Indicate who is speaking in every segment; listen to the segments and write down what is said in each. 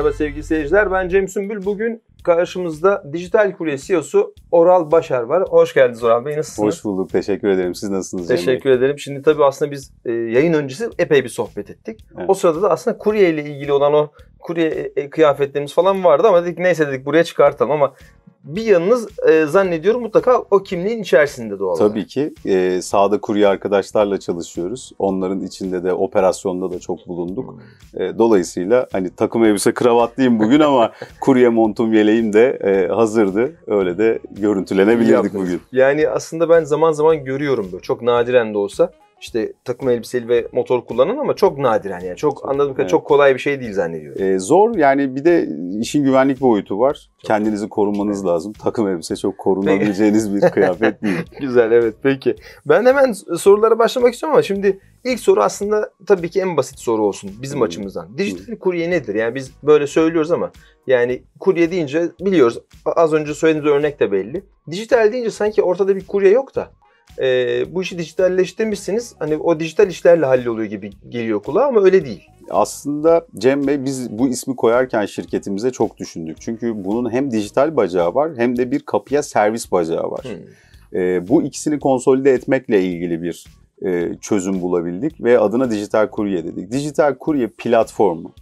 Speaker 1: Merhaba sevgili seyirciler. Ben Cem Sümbül. Bugün karşımızda Dijital Kule CEO'su Oral Başar var. Hoş geldiniz Oral Bey. Nasılsınız? Hoş
Speaker 2: bulduk. Teşekkür ederim. Siz nasılsınız Cem Teşekkür
Speaker 1: Bey? ederim. Şimdi tabii aslında biz e, yayın öncesi epey bir sohbet ettik. Evet. O sırada da aslında kurye ile ilgili olan o kurye e, e, kıyafetlerimiz falan vardı ama dedik neyse dedik buraya çıkartalım ama bir yanınız e, zannediyorum mutlaka o kimliğin içerisinde doğal olarak.
Speaker 2: Tabii ki. E, sahada kurye arkadaşlarla çalışıyoruz. Onların içinde de operasyonda da çok bulunduk. Hmm. E, dolayısıyla hani takım elbise kravatlıyım bugün ama kurye montum yeleğim de e, hazırdı. Öyle de görüntülenebilirdik bugün.
Speaker 1: Yani aslında ben zaman zaman görüyorum böyle çok nadiren de olsa işte takım elbiseli ve motor kullanan ama çok nadir yani. Çok, çok anladığım kadarıyla evet. çok kolay bir şey değil zannediyorum.
Speaker 2: Ee, zor yani bir de işin güvenlik boyutu var. Çok Kendinizi korumanız evet. lazım. Takım elbise çok korunabileceğiniz bir kıyafet değil.
Speaker 1: güzel evet peki. Ben hemen sorulara başlamak istiyorum ama şimdi ilk soru aslında tabii ki en basit soru olsun bizim hmm. açımızdan. Dijital hmm. kurye nedir? Yani biz böyle söylüyoruz ama yani kurye deyince biliyoruz az önce söylediğiniz örnek de belli. Dijital deyince sanki ortada bir kurye yok da e, bu işi dijitalleştirmişsiniz. Hani o dijital işlerle halloluyor gibi geliyor kulağa ama öyle değil. Aslında Cem Bey biz bu ismi koyarken
Speaker 2: şirketimize çok düşündük. Çünkü bunun hem dijital bacağı var hem de bir kapıya servis bacağı var. Hmm. E, bu ikisini konsolide etmekle ilgili bir e, çözüm bulabildik ve adına dijital kurye dedik. Dijital kurye platformu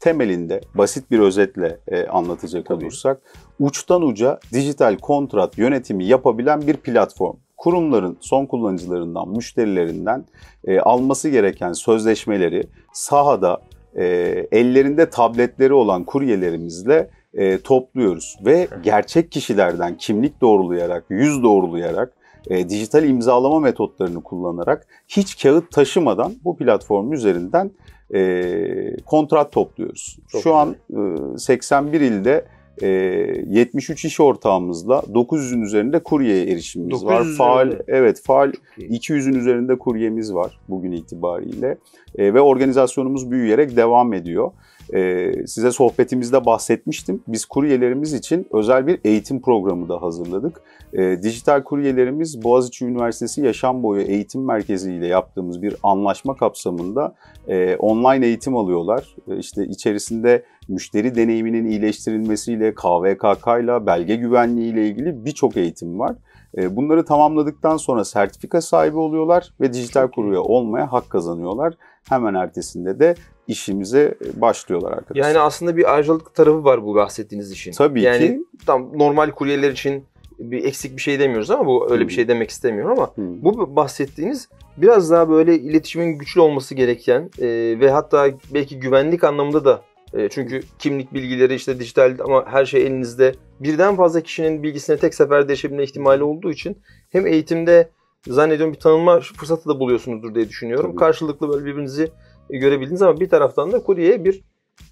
Speaker 2: temelinde basit bir özetle e, anlatacak Tabii. olursak uçtan uca dijital kontrat yönetimi yapabilen bir platform kurumların son kullanıcılarından, müşterilerinden e, alması gereken sözleşmeleri sahada e, ellerinde tabletleri olan kuryelerimizle e, topluyoruz ve gerçek kişilerden kimlik doğrulayarak, yüz doğrulayarak e, dijital imzalama metotlarını kullanarak hiç kağıt taşımadan bu platform üzerinden e, kontrat topluyoruz. Çok Şu güzel. an e, 81 ilde e, ee, 73 iş ortağımızla 900'ün üzerinde kuryeye erişimimiz var. Faal evet faal 200'ün üzerinde kuryemiz var bugün itibariyle e, ve organizasyonumuz büyüyerek devam ediyor. Ee, size sohbetimizde bahsetmiştim. Biz kuryelerimiz için özel bir eğitim programı da hazırladık. Ee, dijital kuryelerimiz Boğaziçi Üniversitesi Yaşam Boyu Eğitim Merkezi ile yaptığımız bir anlaşma kapsamında e, online eğitim alıyorlar. E, işte içerisinde müşteri deneyiminin iyileştirilmesiyle, KVKK ile, belge güvenliği ile ilgili birçok eğitim var. E, bunları tamamladıktan sonra sertifika sahibi oluyorlar ve dijital kuruya olmaya hak kazanıyorlar. Hemen ertesinde de işimize e, başlıyorlar arkadaşlar.
Speaker 1: Yani aslında bir ayrıcalık tarafı var bu bahsettiğiniz işin. Tabii yani, ki. Tam normal kuryeler için bir eksik bir şey demiyoruz ama bu öyle hmm. bir şey demek istemiyorum ama hmm. bu bahsettiğiniz biraz daha böyle iletişimin güçlü olması gereken e, ve hatta belki güvenlik anlamında da e, çünkü kimlik bilgileri işte dijital ama her şey elinizde birden fazla kişinin bilgisine tek seferde erişebilme ihtimali olduğu için hem eğitimde zannediyorum bir tanınma fırsatı da buluyorsunuzdur diye düşünüyorum. Tabii. Karşılıklı böyle birbirinizi görebildiniz ama bir taraftan da kuryeye bir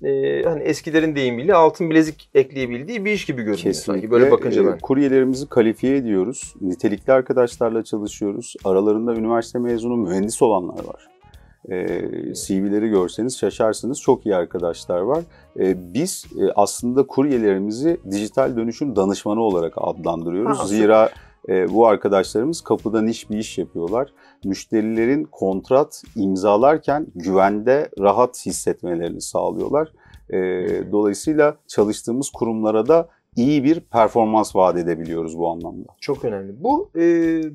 Speaker 1: e, hani eskilerin deyimiyle altın bilezik ekleyebildiği bir iş gibi görünüyor Kesinlikle. sanki böyle bakınca e, ben.
Speaker 2: Kuryelerimizi kalifiye ediyoruz. Nitelikli arkadaşlarla çalışıyoruz. Aralarında üniversite mezunu mühendis olanlar var. E, CV'leri görseniz şaşarsınız. Çok iyi arkadaşlar var. E, biz e, aslında kuryelerimizi dijital dönüşüm danışmanı olarak adlandırıyoruz. Ha, Zira e, bu arkadaşlarımız kapıdan iş bir iş yapıyorlar. Müşterilerin kontrat imzalarken güvende rahat hissetmelerini sağlıyorlar. E, dolayısıyla çalıştığımız kurumlara da iyi bir performans vaat edebiliyoruz bu anlamda.
Speaker 1: Çok önemli. Bu e,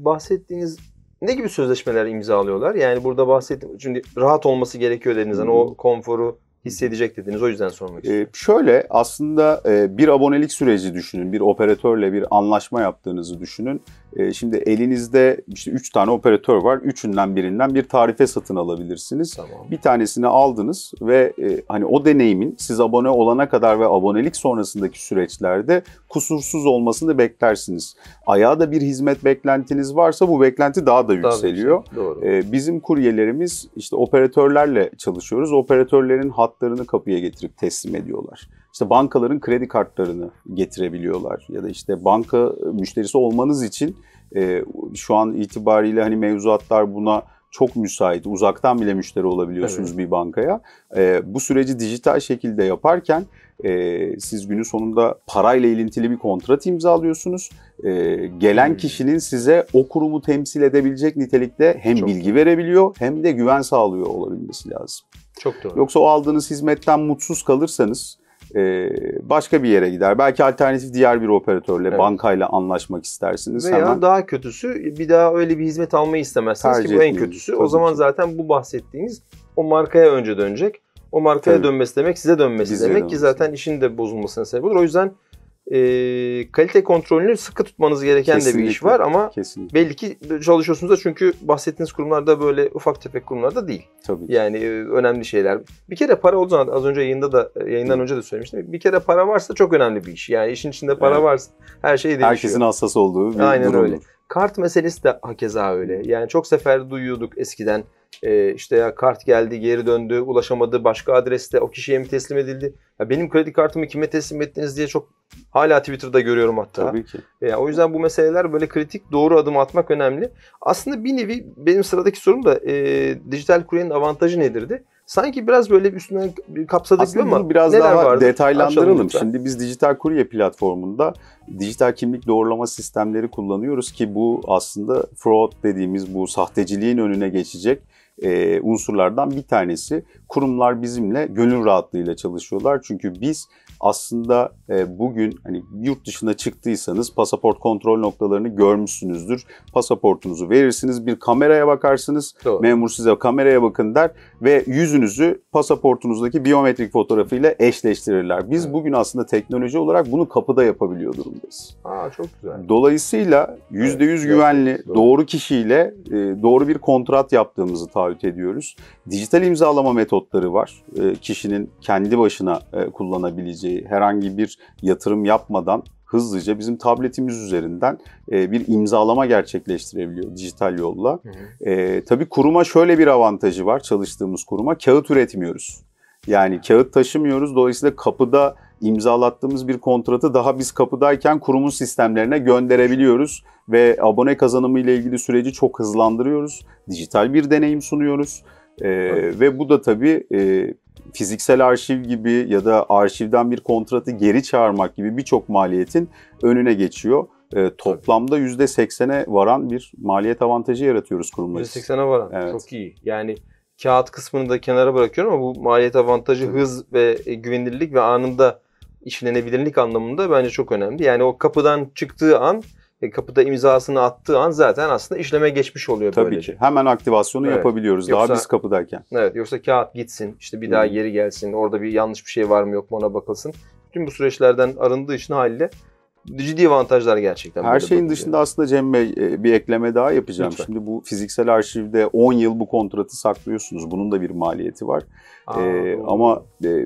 Speaker 1: bahsettiğiniz ne gibi sözleşmeler imzalıyorlar? Yani burada bahsettiğim çünkü rahat olması gerekiyor dediniz. Yani o konforu hissedecek dediniz. O yüzden sormak ee, istiyorum. Ee, şöyle
Speaker 2: aslında e, bir abonelik süreci düşünün. Bir operatörle bir anlaşma yaptığınızı düşünün. Ee, şimdi elinizde işte 3 tane operatör var. Üçünden birinden bir tarife satın alabilirsiniz. Tamam. Bir tanesini aldınız ve e, hani o deneyimin siz abone olana kadar ve abonelik sonrasındaki süreçlerde kusursuz olmasını beklersiniz. Ayağa da bir hizmet beklentiniz varsa bu beklenti daha da yükseliyor. Tabii, doğru. Ee, bizim kuryelerimiz işte operatörlerle çalışıyoruz. Operatörlerin hatlarını kapıya getirip teslim ediyorlar işte bankaların kredi kartlarını getirebiliyorlar ya da işte banka müşterisi olmanız için e, şu an itibariyle hani mevzuatlar buna çok müsait. Uzaktan bile müşteri olabiliyorsunuz evet. bir bankaya. E, bu süreci dijital şekilde yaparken e, siz günün sonunda parayla ilintili bir kontrat imzalıyorsunuz. E, gelen hmm. kişinin size o kurumu temsil edebilecek nitelikte hem çok bilgi doğru. verebiliyor hem de güven sağlıyor olabilmesi lazım. Çok doğru. Yoksa o aldığınız hizmetten mutsuz kalırsanız e, başka bir yere gider. Belki alternatif diğer bir operatörle, evet. bankayla anlaşmak istersiniz. Veya Hemen
Speaker 1: daha kötüsü bir daha öyle bir hizmet almayı istemezsiniz ki bu en kötüsü. o zaman ki. zaten bu bahsettiğiniz o markaya önce dönecek. O markaya Tabii. dönmesi demek size dönmesi Bize demek dönmesi. ki zaten işin de bozulmasına sebep olur. O yüzden e, kalite kontrolünü sıkı tutmanız gereken kesinlikle, de bir iş var ama kesinlikle. belli ki çalışıyorsunuz da çünkü bahsettiğiniz kurumlarda böyle ufak tefek kurumlarda değil. Tabii. Yani e, önemli şeyler. Bir kere para olduğu zaman az önce yayında da e, yayından Hı. önce de söylemiştim. Bir kere para varsa çok önemli bir iş. Yani işin içinde para evet. varsa her şey değişiyor. Herkesin
Speaker 2: hassas olduğu bir durum. Aynen durum. öyle.
Speaker 1: Kart meselesi de hakeza öyle. Yani çok sefer duyuyorduk eskiden e, işte ya kart geldi geri döndü ulaşamadı başka adreste o kişiye mi teslim edildi? Ya benim kredi kartımı kime teslim ettiniz diye çok hala Twitter'da görüyorum hatta. Tabii ki. E, o yüzden bu meseleler böyle kritik doğru adım atmak önemli. Aslında bir nevi benim sıradaki sorum da e, dijital kuryenin avantajı nedirdi? Sanki biraz böyle üstüne kapsadık Aslında ama bunu biraz daha vardı? detaylandıralım. Şimdi
Speaker 2: biz dijital kurye platformunda dijital kimlik doğrulama sistemleri kullanıyoruz ki bu aslında fraud dediğimiz bu sahteciliğin önüne geçecek e, unsurlardan bir tanesi. Kurumlar bizimle gönül rahatlığıyla çalışıyorlar. Çünkü biz aslında e, bugün hani yurt dışına çıktıysanız pasaport kontrol noktalarını görmüşsünüzdür. Pasaportunuzu verirsiniz, bir kameraya bakarsınız. Doğru. Memur size kameraya bakın der ve yüzünüzü pasaportunuzdaki biyometrik fotoğrafıyla eşleştirirler. Biz evet. bugün aslında teknoloji olarak bunu kapıda yapabiliyor durumdayız.
Speaker 1: Aa çok güzel.
Speaker 2: Dolayısıyla %100 evet, güvenli, doğru. doğru kişiyle e, doğru bir kontrat yaptığımızı taahhüt ediyoruz. Dijital imzalama metotları var. E, kişinin kendi başına e, kullanabileceği, herhangi bir yatırım yapmadan hızlıca bizim tabletimiz üzerinden e, bir imzalama gerçekleştirebiliyor dijital yolla. Hı hı. E, tabii kuruma şöyle bir avantajı var çalıştığımız kuruma. Kağıt üretmiyoruz. Yani kağıt taşımıyoruz. Dolayısıyla kapıda imzalattığımız bir kontratı daha biz kapıdayken kurumun sistemlerine gönderebiliyoruz ve abone kazanımı ile ilgili süreci çok hızlandırıyoruz. Dijital bir deneyim sunuyoruz. Ee, Ve bu da tabii e, fiziksel arşiv gibi ya da arşivden bir kontratı geri çağırmak gibi birçok maliyetin önüne geçiyor. E, toplamda %80'e varan bir maliyet avantajı yaratıyoruz kurumlar için. %80'e
Speaker 1: varan. Evet. Çok iyi. Yani kağıt kısmını da kenara bırakıyorum ama bu maliyet avantajı Tabii. hız ve e, güvenilirlik ve anında işlenebilirlik anlamında bence çok önemli. Yani o kapıdan çıktığı an e, kapıda imzasını attığı an zaten aslında işleme geçmiş oluyor Tabii böylece. ki. Hemen aktivasyonu evet. yapabiliyoruz yoksa, daha biz kapıdayken. Evet yoksa kağıt gitsin işte bir daha geri gelsin orada bir yanlış bir şey var mı yok mu ona bakılsın. Tüm bu süreçlerden arındığı için haliyle ciddi avantajlar gerçekten. Her şeyin bakıyor.
Speaker 2: dışında aslında Cem Bey bir ekleme daha yapacağım. Lütfen. Şimdi bu fiziksel arşivde 10 yıl bu kontratı saklıyorsunuz. Bunun da bir maliyeti var. Aa, ee, ama e,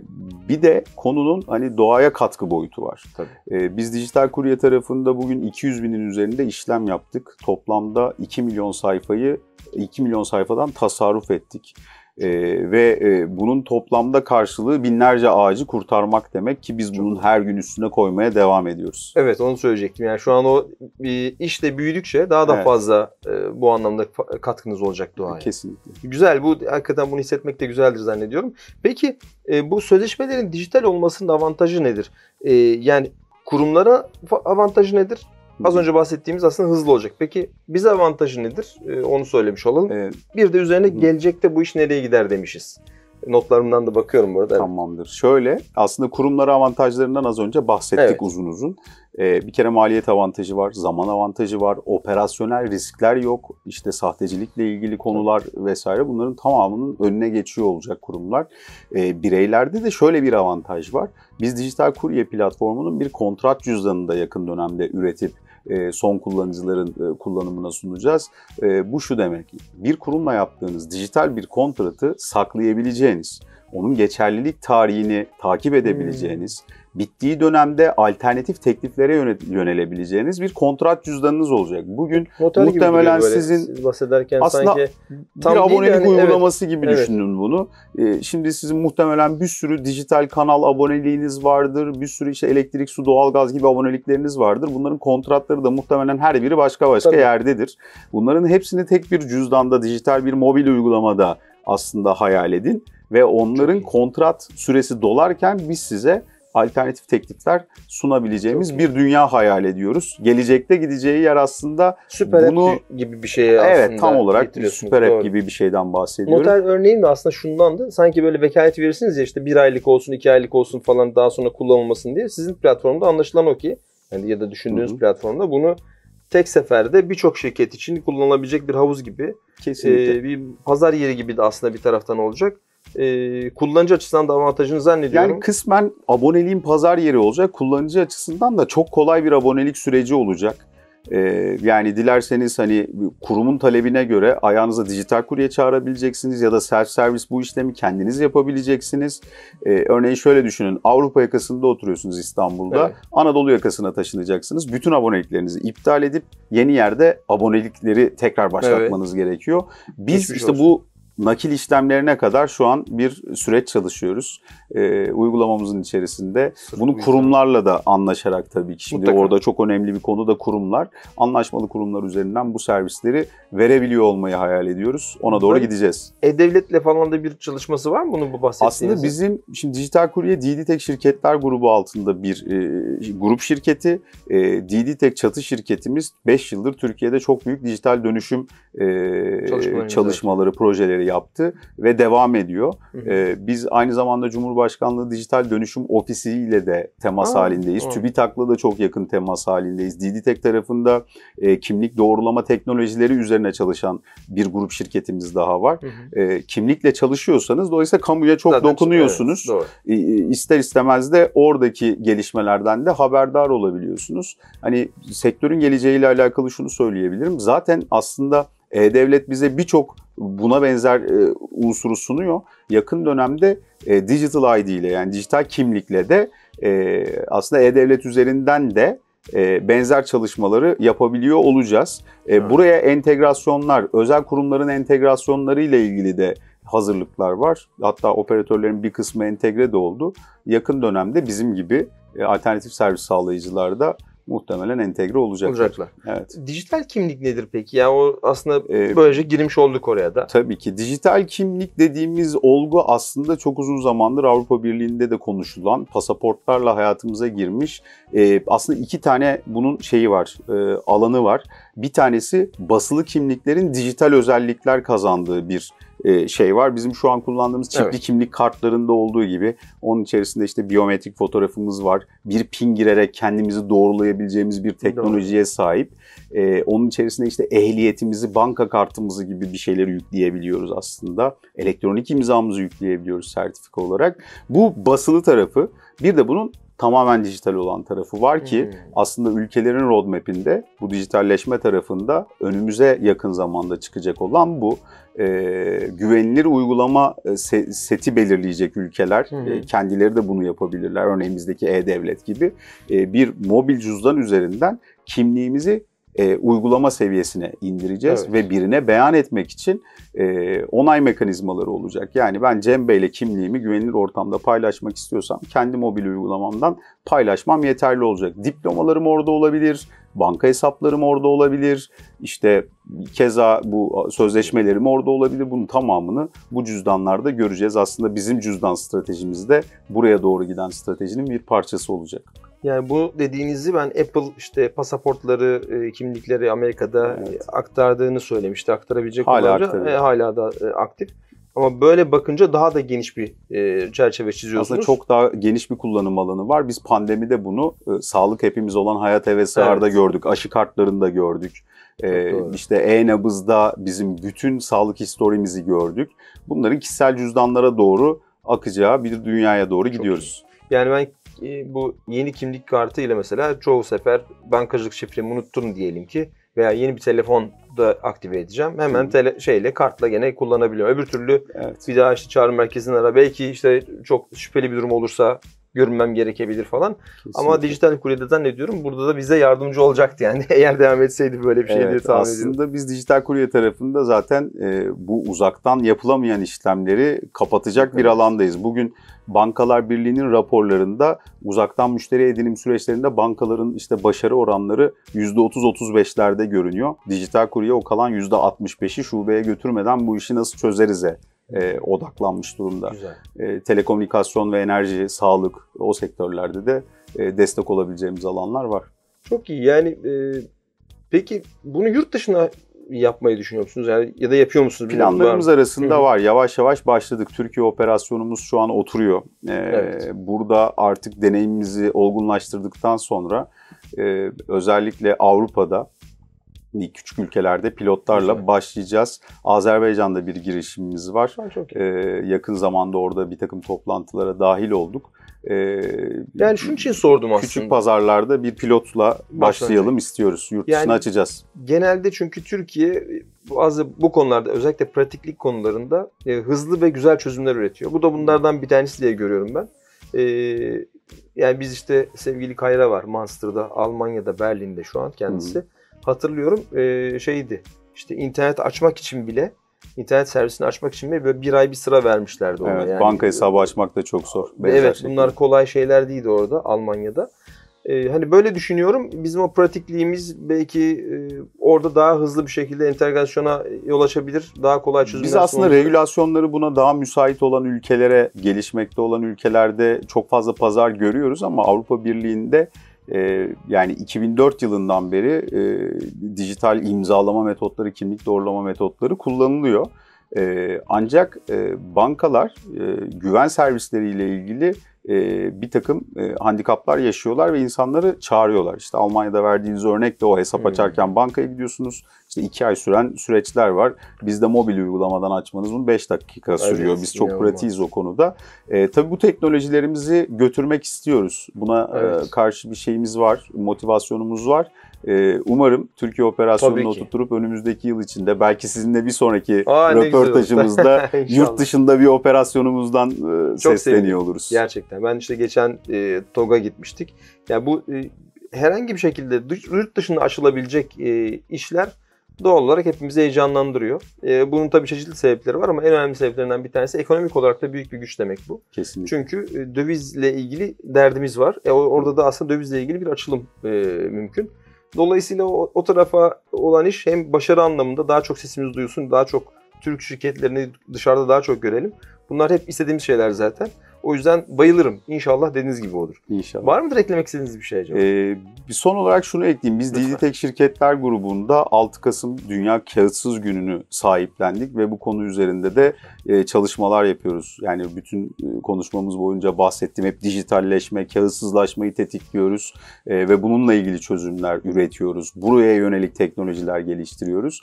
Speaker 2: bir de konunun hani doğaya katkı boyutu var. Tabii. Ee, biz dijital kurye tarafında bugün 200 binin üzerinde işlem yaptık. Toplamda 2 milyon sayfayı 2 milyon sayfadan tasarruf ettik. E, ve e, bunun toplamda karşılığı binlerce ağacı kurtarmak demek ki biz bunun her gün üstüne koymaya devam ediyoruz.
Speaker 1: Evet onu söyleyecektim. Yani şu an o bir iş büyüdükçe daha da evet. fazla e, bu anlamda katkınız olacak doğaya. Kesinlikle. Güzel. Bu hakikaten bunu hissetmek de güzeldir zannediyorum. Peki e, bu sözleşmelerin dijital olmasının avantajı nedir? E, yani kurumlara avantajı nedir? Az önce bahsettiğimiz aslında hızlı olacak. Peki biz avantajı nedir? Ee, onu söylemiş olalım. Evet. Bir de üzerine gelecekte bu iş nereye gider demişiz. Notlarımdan da bakıyorum burada. Tamamdır. Şöyle aslında kurumlara avantajlarından
Speaker 2: az önce bahsettik evet. uzun uzun. Ee, bir kere maliyet avantajı var, zaman avantajı var, operasyonel riskler yok. İşte sahtecilikle ilgili konular vesaire bunların tamamının önüne geçiyor olacak kurumlar. Ee, bireylerde de şöyle bir avantaj var. Biz dijital kurye platformunun bir kontrat cüzdanını da yakın dönemde üretip e, son kullanıcıların e, kullanımına sunacağız. E, bu şu demek, bir kurumla yaptığınız dijital bir kontratı saklayabileceğiniz, onun geçerlilik tarihini takip edebileceğiniz, hmm bittiği dönemde alternatif tekliflere yönelebileceğiniz bir kontrat cüzdanınız olacak. Bugün
Speaker 1: Motel muhtemelen gibi sizin Siz bahsederken aslında sanki tam bir abonelik yani, uygulaması evet. gibi evet.
Speaker 2: bunu. Ee, şimdi sizin muhtemelen bir sürü dijital kanal aboneliğiniz vardır. Bir sürü işte elektrik, su, doğalgaz gibi abonelikleriniz vardır. Bunların kontratları da muhtemelen her biri başka başka Tabii. yerdedir. Bunların hepsini tek bir cüzdanda, dijital bir mobil uygulamada aslında hayal edin ve onların kontrat süresi dolarken biz size alternatif teklifler sunabileceğimiz bir dünya hayal ediyoruz. Gelecekte gideceği yer aslında süper bunu app gibi bir şey aslında. Evet tam olarak süper app doğru. gibi bir şeyden bahsediyorum. Motel
Speaker 1: örneğim de aslında şundandı. sanki böyle vekalet verirsiniz ya işte bir aylık olsun iki aylık olsun falan daha sonra kullanılmasın diye sizin platformda anlaşılan o ki yani ya da düşündüğünüz Hı-hı. platformda bunu tek seferde birçok şirket için kullanılabilecek bir havuz gibi Kesinlikle. E, bir pazar yeri gibi de aslında bir taraftan olacak e, kullanıcı açısından da avantajını zannediyorum. Yani kısmen aboneliğin pazar yeri
Speaker 2: olacak. Kullanıcı açısından da çok kolay bir abonelik süreci olacak. E, yani dilerseniz hani kurumun talebine göre ayağınıza dijital kurye çağırabileceksiniz ya da self servis bu işlemi kendiniz yapabileceksiniz. E, örneğin şöyle düşünün Avrupa yakasında oturuyorsunuz İstanbul'da evet. Anadolu yakasına taşınacaksınız. Bütün aboneliklerinizi iptal edip yeni yerde abonelikleri tekrar başlatmanız evet. gerekiyor. Biz Geçmiş işte olsun. bu nakil işlemlerine kadar şu an bir süreç çalışıyoruz. E, uygulamamızın içerisinde. Sırf Bunu kurumlarla da anlaşarak tabii ki. Şimdi Mutlaka. orada çok önemli bir konu da kurumlar. Anlaşmalı kurumlar üzerinden bu servisleri verebiliyor olmayı hayal ediyoruz. Ona doğru Tabii. gideceğiz.
Speaker 1: E-Devlet'le falan da bir çalışması var mı bunun bu bahsettiğiniz? Aslında
Speaker 2: bizim şimdi Dijital Kurye DDTek Şirketler grubu altında bir e, grup şirketi. E, DDTek çatı şirketimiz 5 yıldır Türkiye'de çok büyük dijital dönüşüm e, çalışmaları projeleri yaptı ve devam ediyor. E, biz aynı zamanda Cumhurbaşkanlığı Dijital Dönüşüm Ofisi ile de temas Aa, halindeyiz. Aa. TÜBİTAK'la da çok yakın temas halindeyiz. Diditek tarafında e, kimlik doğrulama teknolojileri üzerine çalışan bir grup şirketimiz daha var. Hı hı. E, kimlikle çalışıyorsanız dolayısıyla kamuya çok Zaten dokunuyorsunuz. Evet, E, ister istemez de oradaki gelişmelerden de haberdar olabiliyorsunuz. Hani sektörün geleceğiyle alakalı şunu söyleyebilirim. Zaten aslında e, devlet bize birçok buna benzer e, unsuru sunuyor. Yakın dönemde e, Digital ID ile yani dijital kimlikle de e, aslında e-devlet üzerinden de e, benzer çalışmaları yapabiliyor olacağız. E, evet. Buraya entegrasyonlar, özel kurumların entegrasyonları ile ilgili de hazırlıklar var. Hatta operatörlerin bir kısmı entegre de oldu. Yakın dönemde bizim gibi e, alternatif servis sağlayıcılarda da muhtemelen entegre olacaklar. olacaklar. Evet.
Speaker 1: Dijital kimlik nedir peki? Yani o aslında ee, böylece
Speaker 2: girmiş olduk oraya da. Tabii ki. Dijital kimlik dediğimiz olgu aslında çok uzun zamandır Avrupa Birliği'nde de konuşulan, pasaportlarla hayatımıza girmiş. Ee, aslında iki tane bunun şeyi var, e, alanı var. Bir tanesi basılı kimliklerin dijital özellikler kazandığı bir e, şey var. Bizim şu an kullandığımız çipli evet. kimlik kartlarında olduğu gibi onun içerisinde işte biyometrik fotoğrafımız var. Bir pin girerek kendimizi doğrulayabileceğimiz bir teknolojiye Doğru. sahip. Ee, onun içerisinde işte ehliyetimizi, banka kartımızı gibi bir şeyleri yükleyebiliyoruz aslında. Elektronik imzamızı yükleyebiliyoruz sertifika olarak. Bu basılı tarafı. Bir de bunun tamamen dijital olan tarafı var ki hmm. aslında ülkelerin roadmap'inde bu dijitalleşme tarafında önümüze yakın zamanda çıkacak olan bu e, güvenilir uygulama e, se- seti belirleyecek ülkeler hmm. e, kendileri de bunu yapabilirler. Örneğimizdeki e-devlet gibi e, bir mobil cüzdan üzerinden kimliğimizi e, uygulama seviyesine indireceğiz evet. ve birine beyan etmek için e, onay mekanizmaları olacak. Yani ben Cem Bey ile kimliğimi güvenilir ortamda paylaşmak istiyorsam kendi mobil uygulamamdan paylaşmam yeterli olacak. Diplomalarım orada olabilir, banka hesaplarım orada olabilir, işte keza bu sözleşmelerim orada olabilir. Bunun tamamını bu cüzdanlarda göreceğiz. Aslında bizim cüzdan stratejimizde buraya doğru giden stratejinin bir parçası olacak.
Speaker 1: Yani bu dediğinizi ben Apple işte pasaportları, e, kimlikleri Amerika'da e, evet. aktardığını söylemişti. Aktarabilecek hala kullanıcı e, hala da e, aktif. Ama böyle bakınca daha da geniş bir e, çerçeve çiziyorsunuz. Aslında çok
Speaker 2: daha geniş bir kullanım alanı var. Biz pandemide bunu e, sağlık hepimiz olan hayat hevesarda evet. gördük. Aşı kartlarında gördük. E, işte e-nabızda bizim bütün sağlık historimizi gördük. Bunların kişisel cüzdanlara doğru akacağı bir dünyaya doğru çok gidiyoruz. Iyi.
Speaker 1: Yani ben ee, bu yeni kimlik kartı ile mesela çoğu sefer bankacılık şifremi unuttum diyelim ki veya yeni bir telefon da aktive edeceğim. Hemen tele, şeyle kartla gene kullanabiliyorum. Öbür türlü evet. bir daha işte çağrı merkezini ara. Belki işte çok şüpheli bir durum olursa görünmem gerekebilir falan. Kesinlikle. Ama dijital kuryede zannediyorum burada da bize yardımcı olacaktı yani eğer devam etseydi böyle bir şey evet, diye tahmin aslında ediyorum.
Speaker 2: Aslında biz dijital kurye tarafında zaten e, bu uzaktan yapılamayan işlemleri kapatacak evet. bir alandayız. Bugün Bankalar Birliği'nin raporlarında uzaktan müşteri edinim süreçlerinde bankaların işte başarı oranları %30-35'lerde görünüyor. Dijital kurye o kalan %65'i şubeye götürmeden bu işi nasıl çözerize e, odaklanmış durumda. E, telekomünikasyon ve enerji, sağlık o sektörlerde de e, destek olabileceğimiz alanlar var.
Speaker 1: Çok iyi. Yani e, peki bunu yurt dışına yapmayı düşünüyor musunuz? Yani ya da yapıyor musunuz? Planlarımız var arasında var.
Speaker 2: Yavaş yavaş başladık. Türkiye operasyonumuz şu an oturuyor. Ee, evet. Burada artık deneyimimizi olgunlaştırdıktan sonra e, özellikle Avrupa'da küçük ülkelerde pilotlarla Güzel. başlayacağız. Azerbaycan'da bir girişimimiz var. Çok iyi. Ee, yakın zamanda orada bir takım toplantılara dahil olduk. Ee, yani şunun için sordum aslında. Küçük pazarlarda bir pilotla başlayalım istiyoruz. Yurt yani, açacağız.
Speaker 1: Genelde çünkü Türkiye bazı bu konularda özellikle pratiklik konularında e, hızlı ve güzel çözümler üretiyor. Bu da bunlardan bir tanesi diye görüyorum ben. E, yani biz işte sevgili Kayra var Monster'da, Almanya'da, Berlin'de şu an kendisi. Hı-hı hatırlıyorum e, şeydi. İşte internet açmak için bile internet servisini açmak için bile böyle bir ay bir sıra vermişlerdi ona. Evet, yani. banka
Speaker 2: hesabı açmak da çok zor. Benzer evet, şekilde.
Speaker 1: bunlar kolay şeyler değildi orada Almanya'da. Ee, hani böyle düşünüyorum. Bizim o pratikliğimiz belki e, orada daha hızlı bir şekilde entegrasyona yol açabilir. Daha kolay çözümler Biz aslında sonuçta.
Speaker 2: regülasyonları
Speaker 1: buna daha müsait
Speaker 2: olan ülkelere, gelişmekte olan ülkelerde çok fazla pazar görüyoruz ama Avrupa Birliği'nde ee, yani 2004 yılından beri e, dijital imzalama metotları, kimlik doğrulama metotları kullanılıyor. Ee, ancak e, bankalar e, güven servisleriyle ilgili bir takım e, handikaplar yaşıyorlar ve insanları çağırıyorlar. İşte Almanya'da verdiğiniz örnek de o hesap hmm. açarken bankaya gidiyorsunuz işte 2 ay süren süreçler var. Bizde mobil uygulamadan açmanız bunu 5 dakika sürüyor. Evet, Biz çok inanılmaz. pratiğiz o konuda. E, tabii bu teknolojilerimizi götürmek istiyoruz. Buna e, evet. e, karşı bir şeyimiz var, motivasyonumuz var. E, umarım Türkiye operasyonunu oturtup önümüzdeki yıl içinde belki sizinle bir sonraki Aa, röportajımızda yurt dışında bir operasyonumuzdan e, çok sesleniyor sevindim. oluruz.
Speaker 1: Gerçekten. Ben işte geçen e, TOG'a gitmiştik. Yani bu e, herhangi bir şekilde yurt dışında açılabilecek e, işler doğal olarak hepimizi heyecanlandırıyor. E, bunun tabii çeşitli sebepleri var ama en önemli sebeplerinden bir tanesi ekonomik olarak da büyük bir güç demek bu. Kesinlikle. Çünkü e, dövizle ilgili derdimiz var. E, orada da aslında dövizle ilgili bir açılım e, mümkün. Dolayısıyla o, o tarafa olan iş hem başarı anlamında daha çok sesimiz duyulsun, daha çok Türk şirketlerini dışarıda daha çok görelim. Bunlar hep istediğimiz şeyler zaten. O yüzden bayılırım. İnşallah dediğiniz gibi olur. İnşallah. Var mıdır eklemek istediğiniz bir şey acaba? Ee, bir son olarak şunu ekleyeyim. Biz Dizitek Şirketler grubunda 6 Kasım
Speaker 2: Dünya Kağıtsız Günü'nü sahiplendik ve bu konu üzerinde de e, çalışmalar yapıyoruz. Yani bütün e, konuşmamız boyunca bahsettiğim hep dijitalleşme, kağıtsızlaşmayı tetikliyoruz e, ve bununla ilgili çözümler üretiyoruz. Buraya yönelik teknolojiler geliştiriyoruz.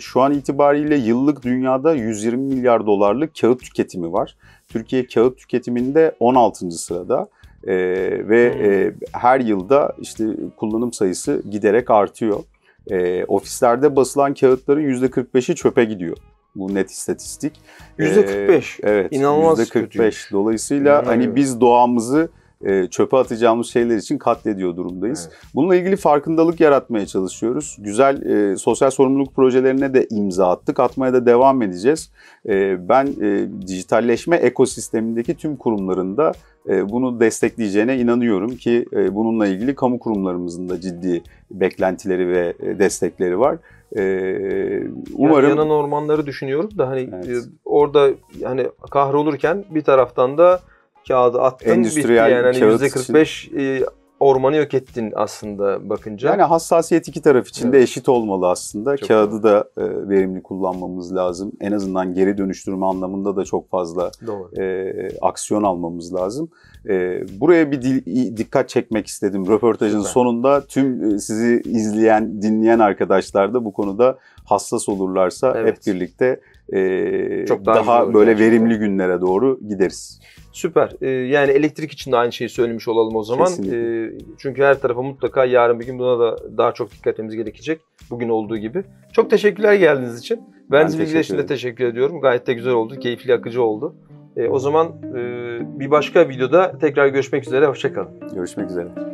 Speaker 2: şu an itibariyle yıllık dünyada 120 milyar dolarlık kağıt tüketimi var Türkiye kağıt tüketiminde 16. sırada. E, ve hmm. e, her yılda işte kullanım sayısı giderek artıyor. E, ofislerde basılan kağıtların %45'i çöpe gidiyor. Bu net istatistik. %45. Ee, evet. İnanılmaz %45. Kötüymüş. Dolayısıyla hani İnanılmaz. hani biz doğamızı e, çöpe atacağımız şeyler için katlediyor durumdayız. Evet. Bununla ilgili farkındalık yaratmaya çalışıyoruz. Güzel e, sosyal sorumluluk projelerine de imza attık. Atmaya da devam edeceğiz. E, ben e, dijitalleşme ekosistemindeki tüm kurumlarında e, bunu destekleyeceğine inanıyorum ki e, bununla ilgili kamu kurumlarımızın da ciddi beklentileri ve destekleri var. Umarım yani yanan
Speaker 1: ormanları düşünüyorum da hani evet. orada hani kahrolurken bir taraftan da kağıdı attın Endüstriyel bitti yani. Hani %45 için... E, ormanı yok ettin aslında bakınca. Yani
Speaker 2: hassasiyet iki taraf için evet. de eşit olmalı aslında. Çok Kağıdı doğru. da e, verimli kullanmamız lazım. En azından geri dönüştürme anlamında da çok fazla e, aksiyon almamız lazım. E, buraya bir dil, dikkat çekmek istedim röportajın Süper. sonunda. Tüm e, sizi izleyen, dinleyen arkadaşlar da bu konuda hassas olurlarsa evet. hep birlikte e, Çok daha, daha böyle verimli günlere doğru gideriz.
Speaker 1: Süper. Ee, yani elektrik için de aynı şeyi söylemiş olalım o zaman. Kesinlikle. Ee, çünkü her tarafa mutlaka yarın bir gün buna da daha çok dikkatimiz gerekecek. Bugün olduğu gibi. Çok teşekkürler geldiğiniz için. Ben, ben bilgiler için de teşekkür ediyorum. Gayet de güzel oldu. Keyifli, akıcı oldu. Ee, o zaman e, bir başka videoda tekrar görüşmek üzere. Hoşçakalın. Görüşmek
Speaker 2: üzere.